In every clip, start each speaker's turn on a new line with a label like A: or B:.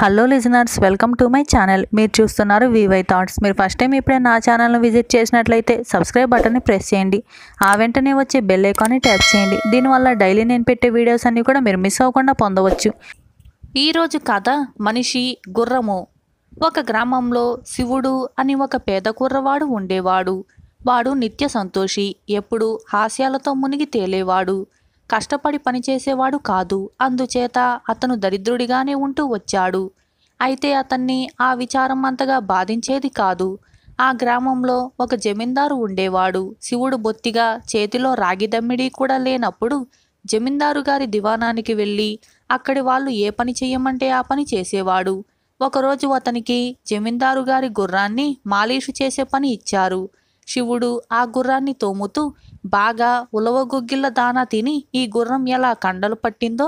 A: hello listeners welcome to my channel మీరు చూస్తున్నారు VY thoughts మీరు ఫస్ట్ టైం ఇప్పుడే నా ఛానల్ను విజిట్ చేసినట్లయితే సబ్స్క్రైబ్ బటన్ని ప్రెస్ చేయండి ఆ వెంటనే వచ్చే బెల్ ఐకాన్ని ట్యాప్ చేయండి దీనివల్ల డైలీ నేను పెట్టే వీడియోస్ అన్నీ కూడా మీరు మిస్ అవ్వకుండా పొందవచ్చు ఈరోజు కథ మనిషి గుర్రము ఒక గ్రామంలో శివుడు అని ఒక పేద కుర్రవాడు ఉండేవాడు వాడు నిత్య సంతోషి ఎప్పుడు హాస్యాలతో మునిగి తేలేవాడు కష్టపడి పనిచేసేవాడు కాదు అందుచేత అతను దరిద్రుడిగానే ఉంటూ వచ్చాడు అయితే అతన్ని ఆ విచారం అంతగా బాధించేది కాదు ఆ గ్రామంలో ఒక జమీందారు ఉండేవాడు శివుడు బొత్తిగా చేతిలో రాగి దమ్మిడి కూడా లేనప్పుడు జమీందారు గారి దివాణానికి వెళ్ళి అక్కడి వాళ్ళు ఏ పని చెయ్యమంటే ఆ పని చేసేవాడు ఒకరోజు అతనికి జమీందారు గారి గుర్రాన్ని మాలీషు చేసే పని ఇచ్చారు శివుడు ఆ గుర్రాన్ని తోముతూ బాగా ఉలవగొగ్గిళ్ళ దానా తిని ఈ గుర్రం ఎలా కండలు పట్టిందో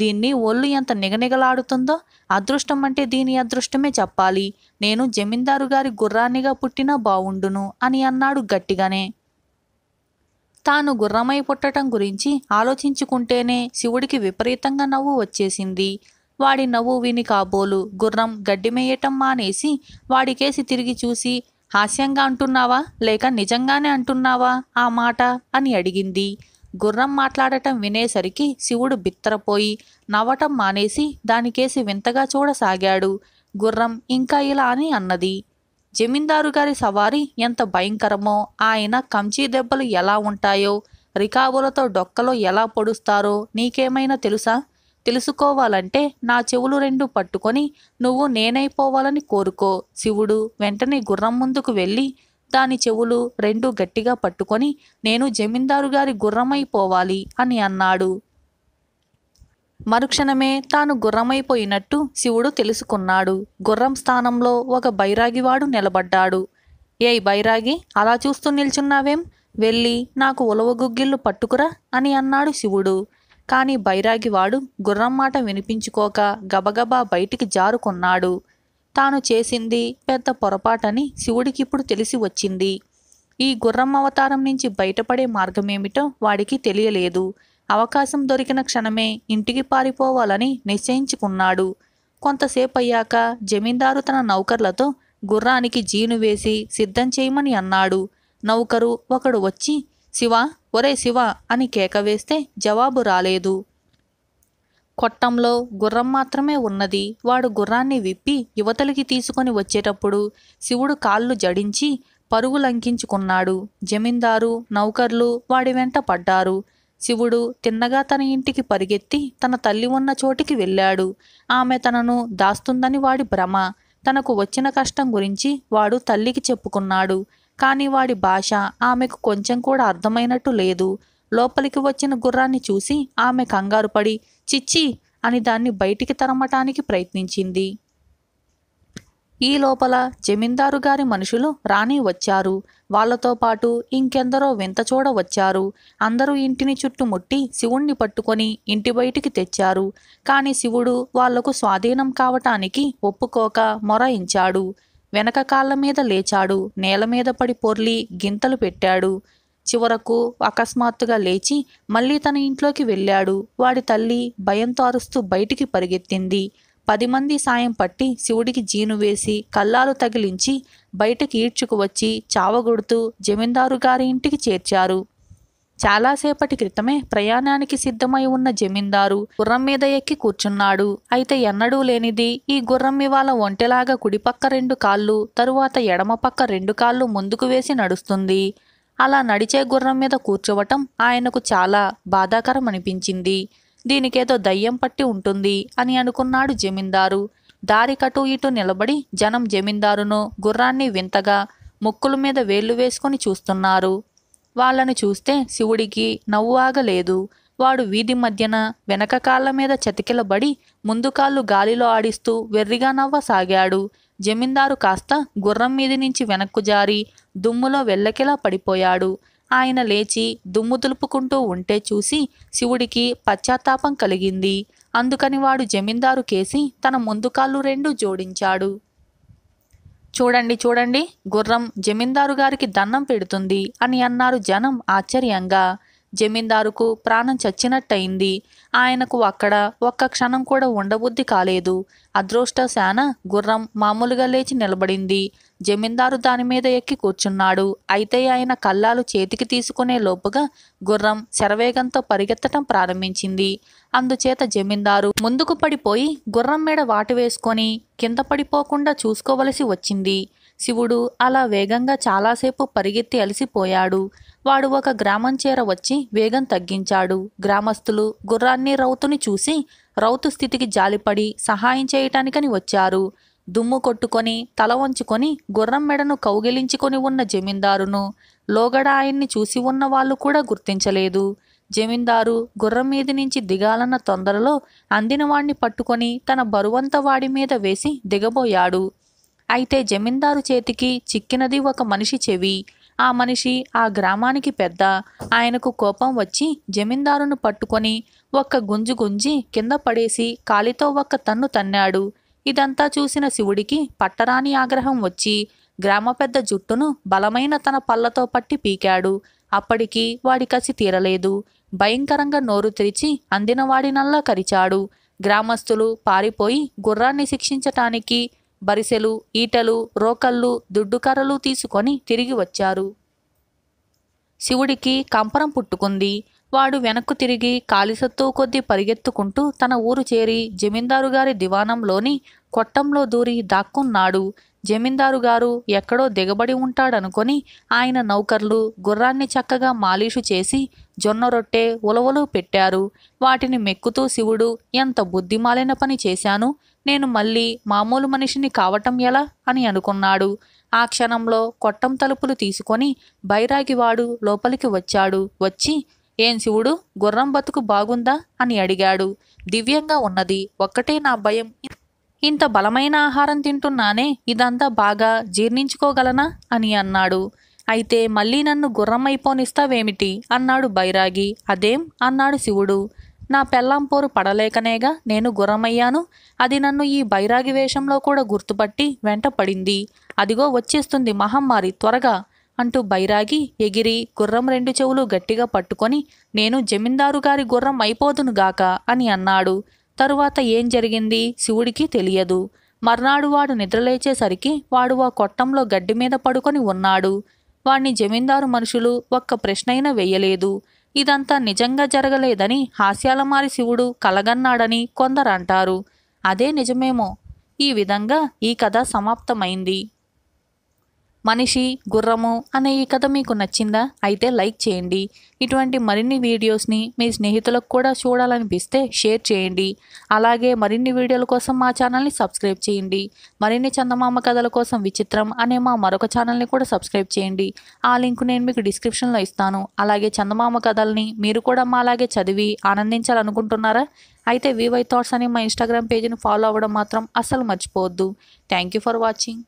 A: దీన్ని ఒళ్ళు ఎంత నిగనిగలాడుతుందో అదృష్టం అంటే దీని అదృష్టమే చెప్పాలి నేను జమీందారు గారి గుర్రాన్నిగా పుట్టినా బావుండును అని అన్నాడు గట్టిగానే తాను గుర్రమై పుట్టడం గురించి ఆలోచించుకుంటేనే శివుడికి విపరీతంగా నవ్వు వచ్చేసింది వాడి నవ్వు విని కాబోలు గుర్రం గడ్డిమేయటం మానేసి వాడికేసి తిరిగి చూసి హాస్యంగా అంటున్నావా లేక నిజంగానే అంటున్నావా ఆ మాట అని అడిగింది గుర్రం మాట్లాడటం వినేసరికి శివుడు బిత్తరపోయి నవ్వటం మానేసి దానికేసి వింతగా చూడసాగాడు గుర్రం ఇంకా ఇలా అని అన్నది జమీందారు గారి సవారీ ఎంత భయంకరమో ఆయన కంచీ దెబ్బలు ఎలా ఉంటాయో రికాబులతో డొక్కలో ఎలా పొడుస్తారో నీకేమైనా తెలుసా తెలుసుకోవాలంటే నా చెవులు రెండు పట్టుకొని నువ్వు నేనైపోవాలని కోరుకో శివుడు వెంటనే గుర్రం ముందుకు వెళ్ళి దాని చెవులు రెండు గట్టిగా పట్టుకొని నేను జమీందారు గారి గుర్రమైపోవాలి అని అన్నాడు మరుక్షణమే తాను గుర్రమైపోయినట్టు శివుడు తెలుసుకున్నాడు గుర్రం స్థానంలో ఒక బైరాగివాడు నిలబడ్డాడు ఏ బైరాగి అలా చూస్తూ నిల్చున్నావేం వెళ్ళి నాకు ఉలవగుగ్గిళ్ళు పట్టుకురా అని అన్నాడు శివుడు కానీ బైరాగివాడు గుర్రం మాట వినిపించుకోక గబగబా బయటికి జారుకున్నాడు తాను చేసింది పెద్ద పొరపాటని శివుడికిప్పుడు తెలిసి వచ్చింది ఈ గుర్రం అవతారం నుంచి బయటపడే మార్గమేమిటో వాడికి తెలియలేదు అవకాశం దొరికిన క్షణమే ఇంటికి పారిపోవాలని నిశ్చయించుకున్నాడు కొంతసేపు అయ్యాక జమీందారు తన నౌకర్లతో గుర్రానికి జీను వేసి సిద్ధం చేయమని అన్నాడు నౌకరు ఒకడు వచ్చి శివ ఒరే శివ అని కేక వేస్తే జవాబు రాలేదు కొట్టంలో గుర్రం మాత్రమే ఉన్నది వాడు గుర్రాన్ని విప్పి యువతలకి తీసుకొని వచ్చేటప్పుడు శివుడు కాళ్ళు జడించి పరుగులంకించుకున్నాడు జమీందారు నౌకర్లు వాడి వెంట పడ్డారు శివుడు తిన్నగా తన ఇంటికి పరిగెత్తి తన తల్లి ఉన్న చోటికి వెళ్ళాడు ఆమె తనను దాస్తుందని వాడి భ్రమ తనకు వచ్చిన కష్టం గురించి వాడు తల్లికి చెప్పుకున్నాడు కానీ వాడి భాష ఆమెకు కొంచెం కూడా అర్థమైనట్టు లేదు లోపలికి వచ్చిన గుర్రాన్ని చూసి ఆమె కంగారు పడి చిచ్చి అని దాన్ని బయటికి తరమటానికి ప్రయత్నించింది ఈ లోపల జమీందారు గారి మనుషులు రాణి వచ్చారు వాళ్లతో పాటు ఇంకెందరో వింత చూడ వచ్చారు అందరూ ఇంటిని చుట్టుముట్టి శివుణ్ణి పట్టుకొని ఇంటి బయటికి తెచ్చారు కాని శివుడు వాళ్లకు స్వాధీనం కావటానికి ఒప్పుకోక మొరయించాడు వెనక కాళ్ళ మీద లేచాడు నేల మీద పడి పొర్లి గింతలు పెట్టాడు చివరకు అకస్మాత్తుగా లేచి మళ్ళీ తన ఇంట్లోకి వెళ్ళాడు వాడి తల్లి భయంతో అరుస్తూ బయటికి పరిగెత్తింది పది మంది సాయం పట్టి శివుడికి జీను వేసి కల్లాలు తగిలించి బయటకి వచ్చి చావగొడుతూ జమీందారు గారి ఇంటికి చేర్చారు చాలాసేపటి క్రితమే ప్రయాణానికి సిద్ధమై ఉన్న జమీందారు గుర్రం మీద ఎక్కి కూర్చున్నాడు అయితే ఎన్నడూ లేనిది ఈ గుర్రం ఇవాళ ఒంటెలాగా కుడిపక్క రెండు కాళ్ళు తరువాత ఎడమ పక్క రెండు కాళ్ళు ముందుకు వేసి నడుస్తుంది అలా నడిచే గుర్రం మీద కూర్చోవటం ఆయనకు చాలా బాధాకరం అనిపించింది దీనికేదో దయ్యం పట్టి ఉంటుంది అని అనుకున్నాడు జమీందారు దారి కటు ఇటు నిలబడి జనం జమీందారును గుర్రాన్ని వింతగా ముక్కుల మీద వేళ్లు వేసుకుని చూస్తున్నారు వాళ్ళని చూస్తే శివుడికి నవ్వాగలేదు వాడు వీధి మధ్యన వెనక కాళ్ళ మీద చతికిలబడి ముందు కాళ్ళు గాలిలో ఆడిస్తూ వెర్రిగా నవ్వసాగాడు జమీందారు కాస్త గుర్రం మీది నుంచి వెనక్కు జారి దుమ్ములో వెళ్ళకిలా పడిపోయాడు ఆయన లేచి దుమ్ము దులుపుకుంటూ ఉంటే చూసి శివుడికి పశ్చాత్తాపం కలిగింది అందుకని వాడు జమీందారు కేసి తన ముందుకాళ్ళు రెండు జోడించాడు చూడండి చూడండి గుర్రం జమీందారు గారికి దన్నం పెడుతుంది అని అన్నారు జనం ఆశ్చర్యంగా జమీందారుకు ప్రాణం చచ్చినట్టయింది ఆయనకు అక్కడ ఒక్క క్షణం కూడా ఉండబుద్ధి కాలేదు అదృష్ట శాన గుర్రం మామూలుగా లేచి నిలబడింది జమీందారు దాని మీద ఎక్కి కూర్చున్నాడు అయితే ఆయన కల్లాలు చేతికి తీసుకునే లోపుగా గుర్రం శరవేగంతో పరిగెత్తటం ప్రారంభించింది అందుచేత జమీందారు ముందుకు పడిపోయి గుర్రం మీద వాటి వేసుకొని కింద పడిపోకుండా చూసుకోవలసి వచ్చింది శివుడు అలా వేగంగా చాలాసేపు పరిగెత్తి అలసిపోయాడు వాడు ఒక గ్రామం చేర వచ్చి వేగం తగ్గించాడు గ్రామస్తులు గుర్రాన్ని రౌతుని చూసి రౌతు స్థితికి జాలిపడి సహాయం చేయటానికని వచ్చారు దుమ్ము కొట్టుకొని తల వంచుకొని గుర్రం మెడను కౌగిలించుకొని ఉన్న జమీందారును లోగడ ఆయన్ని చూసి ఉన్న వాళ్ళు కూడా గుర్తించలేదు జమీందారు గుర్రం మీది నుంచి దిగాలన్న తొందరలో అందినవాణ్ణి పట్టుకొని తన బరువంత వాడి మీద వేసి దిగబోయాడు అయితే జమీందారు చేతికి చిక్కినది ఒక మనిషి చెవి ఆ మనిషి ఆ గ్రామానికి పెద్ద ఆయనకు కోపం వచ్చి జమీందారును పట్టుకొని ఒక్క గుంజు గుంజి కింద పడేసి కాలితో ఒక్క తన్ను తన్నాడు ఇదంతా చూసిన శివుడికి పట్టరాని ఆగ్రహం వచ్చి గ్రామ పెద్ద జుట్టును బలమైన తన పళ్ళతో పట్టి పీకాడు అప్పటికి వాడి కసి తీరలేదు భయంకరంగా నోరు తెరిచి అందినవాడినల్లా కరిచాడు గ్రామస్తులు పారిపోయి గుర్రాన్ని శిక్షించటానికి బరిసెలు ఈటలు రోకళ్ళు దుడ్డుకర్రలు తీసుకొని తిరిగి వచ్చారు శివుడికి కంపరం పుట్టుకుంది వాడు వెనక్కు తిరిగి కాలిసత్తో కొద్దీ పరిగెత్తుకుంటూ తన ఊరు చేరి జమీందారు గారి దివానంలోని కొట్టంలో దూరి దాక్కున్నాడు జమీందారు గారు ఎక్కడో దిగబడి ఉంటాడనుకొని ఆయన నౌకర్లు గుర్రాన్ని చక్కగా మాలిషు చేసి జొన్న రొట్టె ఉలవలు పెట్టారు వాటిని మెక్కుతూ శివుడు ఎంత బుద్ధిమాలిన పని చేశాను నేను మళ్ళీ మామూలు మనిషిని కావటం ఎలా అని అనుకున్నాడు ఆ క్షణంలో కొట్టం తలుపులు తీసుకొని బైరాగివాడు లోపలికి వచ్చాడు వచ్చి ఏం శివుడు గుర్రం బతుకు బాగుందా అని అడిగాడు దివ్యంగా ఉన్నది ఒక్కటే నా భయం ఇంత బలమైన ఆహారం తింటున్నానే ఇదంతా బాగా జీర్ణించుకోగలనా అని అన్నాడు అయితే మళ్ళీ నన్ను గుర్రం అయిపోనిస్తావేమిటి అన్నాడు బైరాగి అదేం అన్నాడు శివుడు నా పెళ్ళాంపోరు పడలేకనేగా నేను గుర్రమయ్యాను అది నన్ను ఈ బైరాగి వేషంలో కూడా గుర్తుపట్టి వెంట పడింది అదిగో వచ్చేస్తుంది మహమ్మారి త్వరగా అంటూ బైరాగి ఎగిరి గుర్రం రెండు చెవులు గట్టిగా పట్టుకొని నేను జమీందారు గారి గుర్రం అయిపోదునుగాక అని అన్నాడు తరువాత ఏం జరిగింది శివుడికి తెలియదు మర్నాడు వాడు నిద్రలేచేసరికి వాడు ఆ కొట్టంలో గడ్డి మీద పడుకొని ఉన్నాడు వాణ్ణి జమీందారు మనుషులు ఒక్క ప్రశ్నైనా వెయ్యలేదు ఇదంతా నిజంగా జరగలేదని హాస్యాలమారి శివుడు కలగన్నాడని కొందరంటారు అదే నిజమేమో ఈ విధంగా ఈ కథ సమాప్తమైంది మనిషి గుర్రము అనే ఈ కథ మీకు నచ్చిందా అయితే లైక్ చేయండి ఇటువంటి మరిన్ని వీడియోస్ని మీ స్నేహితులకు కూడా చూడాలనిపిస్తే షేర్ చేయండి అలాగే మరిన్ని వీడియోల కోసం మా ఛానల్ని సబ్స్క్రైబ్ చేయండి మరిన్ని చందమామ కథల కోసం విచిత్రం అనే మా మరొక ఛానల్ని కూడా సబ్స్క్రైబ్ చేయండి ఆ లింక్ నేను మీకు డిస్క్రిప్షన్లో ఇస్తాను అలాగే చందమామ కథల్ని మీరు కూడా మా అలాగే చదివి ఆనందించాలనుకుంటున్నారా అయితే వివై థాట్స్ అనే మా ఇన్స్టాగ్రామ్ పేజీని ఫాలో అవ్వడం మాత్రం అస్సలు మర్చిపోవద్దు థ్యాంక్ యూ ఫర్ వాచింగ్